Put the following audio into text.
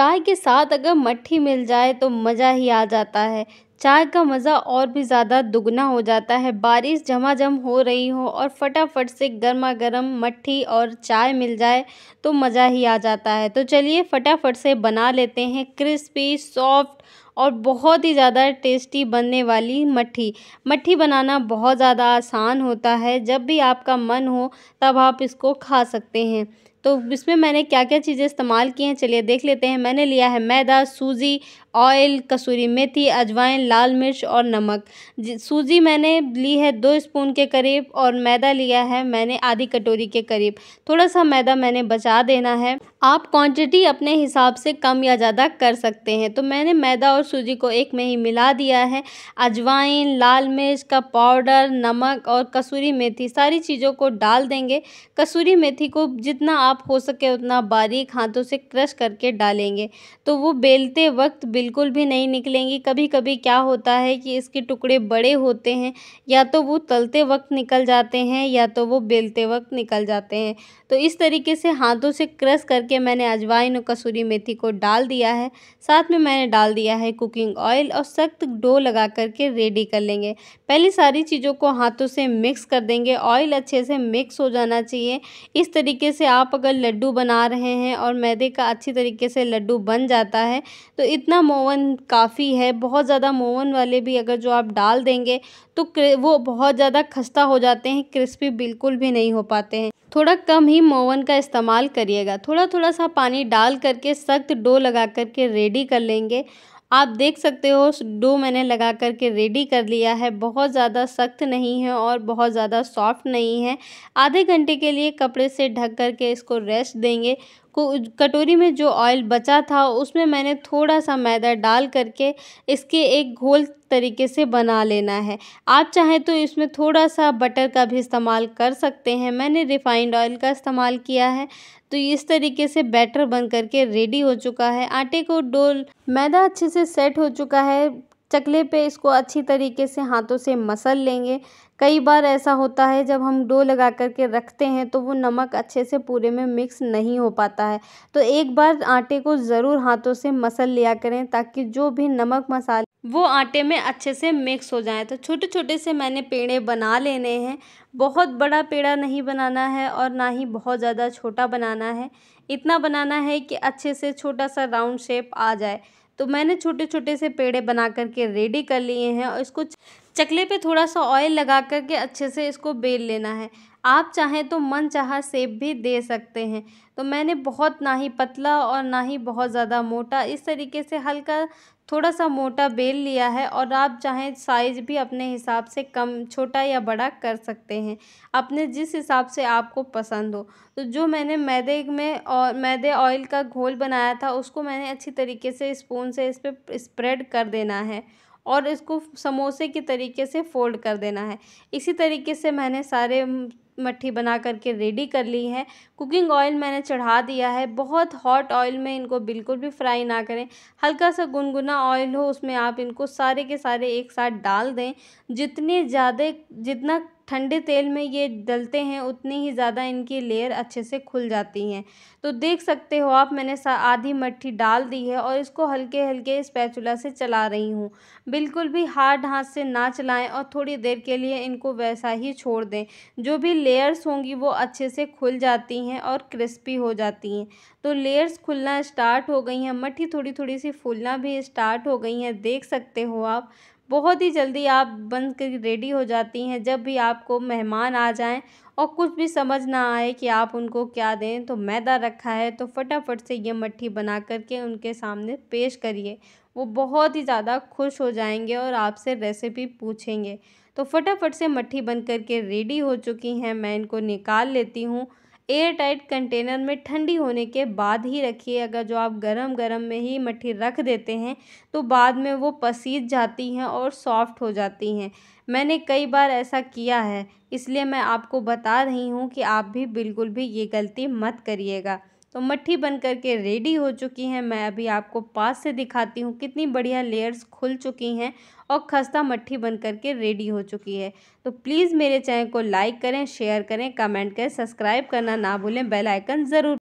चाय के साथ अगर मट्ठी मिल जाए तो मज़ा ही आ जाता है चाय का मज़ा और भी ज़्यादा दुगना हो जाता है बारिश झमाझम हो रही हो और फटाफट से गर्मा गर्म मट्ठी और चाय मिल जाए तो मज़ा ही आ जाता है तो चलिए फटाफट से बना लेते हैं क्रिस्पी सॉफ्ट और बहुत ही ज़्यादा टेस्टी बनने वाली मट्ठी मट्ठी बनाना बहुत ज़्यादा आसान होता है जब भी आपका मन हो तब आप इसको खा सकते हैं तो इसमें मैंने क्या क्या चीज़ें इस्तेमाल की हैं चलिए देख लेते हैं मैंने लिया है मैदा सूजी ऑयल कसूरी मेथी अजवाइन लाल मिर्च और नमक सूजी मैंने ली है दो स्पून के करीब और मैदा लिया है मैंने आधी कटोरी के करीब थोड़ा सा मैदा मैंने बचा देना है आप क्वांटिटी अपने हिसाब से कम या ज़्यादा कर सकते हैं तो मैंने मैदा और सूजी को एक में ही मिला दिया है अजवाइन लाल मिर्च का पाउडर नमक और कसूरी मेथी सारी चीज़ों को डाल देंगे कसूरी मेथी को जितना आप हो सके उतना बारीक हाथों से क्रश करके डालेंगे तो वो बेलते वक्त बिल्कुल भी नहीं निकलेंगी कभी कभी क्या होता है कि इसके टुकड़े बड़े होते हैं या तो वो तलते वक्त निकल जाते हैं या तो वो बेलते वक्त निकल जाते हैं तो इस तरीके से हाथों से क्रश करके मैंने अजवाइन और कसूरी मेथी को डाल दिया है साथ में मैंने डाल दिया है कुकिंग ऑयल और सख्त डो लगा करके रेडी कर लेंगे पहले सारी चीज़ों को हाथों से मिक्स कर देंगे ऑयल अच्छे से मिक्स हो जाना चाहिए इस तरीके से आप अगर लड्डू बना रहे हैं और मैदे का अच्छी तरीके से लड्डू बन जाता है तो इतना मोवन काफ़ी है बहुत ज़्यादा मोवन वाले भी अगर जो आप डाल देंगे तो वो बहुत ज़्यादा खस्ता हो जाते हैं क्रिस्पी बिल्कुल भी नहीं हो पाते हैं थोड़ा कम ही मोवन का इस्तेमाल करिएगा थोड़ा थोड़ा सा पानी डाल करके सख्त डो लगा करके रेडी कर लेंगे आप देख सकते हो डो मैंने लगा करके रेडी कर लिया है बहुत ज़्यादा सख्त नहीं है और बहुत ज़्यादा सॉफ्ट नहीं है आधे घंटे के लिए कपड़े से ढक करके इसको रेस्ट देंगे को कटोरी में जो ऑयल बचा था उसमें मैंने थोड़ा सा मैदा डाल करके इसके एक घोल तरीके से बना लेना है आप चाहें तो इसमें थोड़ा सा बटर का भी इस्तेमाल कर सकते हैं मैंने रिफ़ाइंड ऑयल का इस्तेमाल किया है तो इस तरीके से बैटर बन करके रेडी हो चुका है आटे को डोल मैदा अच्छे से सेट हो चुका है चकले पे इसको अच्छी तरीके से हाथों से मसल लेंगे कई बार ऐसा होता है जब हम डो लगा कर के रखते हैं तो वो नमक अच्छे से पूरे में मिक्स नहीं हो पाता है तो एक बार आटे को ज़रूर हाथों से मसल लिया करें ताकि जो भी नमक मसाले वो आटे में अच्छे से मिक्स हो जाए तो छोटे छोटे से मैंने पेड़े बना लेने हैं बहुत बड़ा पेड़ा नहीं बनाना है और ना ही बहुत ज़्यादा छोटा बनाना है इतना बनाना है कि अच्छे से छोटा सा राउंड शेप आ जाए तो मैंने छोटे छोटे से पेड़े बना करके रेडी कर लिए हैं और इसको चकले पे थोड़ा सा ऑयल लगा करके अच्छे से इसको बेल लेना है आप चाहें तो मन चाह सेप भी दे सकते हैं तो मैंने बहुत ना ही पतला और ना ही बहुत ज़्यादा मोटा इस तरीके से हल्का थोड़ा सा मोटा बेल लिया है और आप चाहें साइज भी अपने हिसाब से कम छोटा या बड़ा कर सकते हैं अपने जिस हिसाब से आपको पसंद हो तो जो मैंने मैदे में और मैदे ऑयल का घोल बनाया था उसको मैंने अच्छी तरीके से स्पून से इस पर स्प्रेड कर देना है और इसको समोसे के तरीके से फ़ोल्ड कर देना है इसी तरीके से मैंने सारे मट्ठी बना करके रेडी कर ली है कुकिंग ऑयल मैंने चढ़ा दिया है बहुत हॉट ऑयल में इनको बिल्कुल भी फ्राई ना करें हल्का सा गुनगुना ऑयल हो उसमें आप इनको सारे के सारे एक साथ डाल दें जितने ज़्यादा जितना ठंडे तेल में ये डलते हैं उतनी ही ज़्यादा इनकी लेयर अच्छे से खुल जाती हैं तो देख सकते हो आप मैंने आधी मट्ठी डाल दी है और इसको हल्के हल्के इस पैचुला से चला रही हूँ बिल्कुल भी हार्ड हाथ से ना चलाएं और थोड़ी देर के लिए इनको वैसा ही छोड़ दें जो भी लेयर्स होंगी वो अच्छे से खुल जाती हैं और क्रिस्पी हो जाती हैं तो लेयर्स खुलना स्टार्ट हो गई हैं मट्ठी थोड़ी थोड़ी सी फूलना भी स्टार्ट हो गई हैं देख सकते हो आप बहुत ही जल्दी आप बन कर रेडी हो जाती हैं जब भी आपको मेहमान आ जाएं और कुछ भी समझ ना आए कि आप उनको क्या दें तो मैदा रखा है तो फटाफट से ये मट्ठी बना कर के उनके सामने पेश करिए वो बहुत ही ज़्यादा खुश हो जाएंगे और आपसे रेसिपी पूछेंगे तो फटाफट से मट्ठी बन कर के रेडी हो चुकी हैं मैं इनको निकाल लेती हूँ एयर टाइट कंटेनर में ठंडी होने के बाद ही रखिए अगर जो आप गरम गरम में ही मट्ठी रख देते हैं तो बाद में वो पसीज जाती हैं और सॉफ्ट हो जाती हैं मैंने कई बार ऐसा किया है इसलिए मैं आपको बता रही हूँ कि आप भी बिल्कुल भी ये गलती मत करिएगा तो मट्ठी बन करके रेडी हो चुकी हैं मैं अभी आपको पास से दिखाती हूँ कितनी बढ़िया लेयर्स खुल चुकी हैं और खस्ता मट्ठी बन करके रेडी हो चुकी है तो प्लीज़ मेरे चैनल को लाइक करें शेयर करें कमेंट करें सब्सक्राइब करना ना भूलें बेल आइकन ज़रूर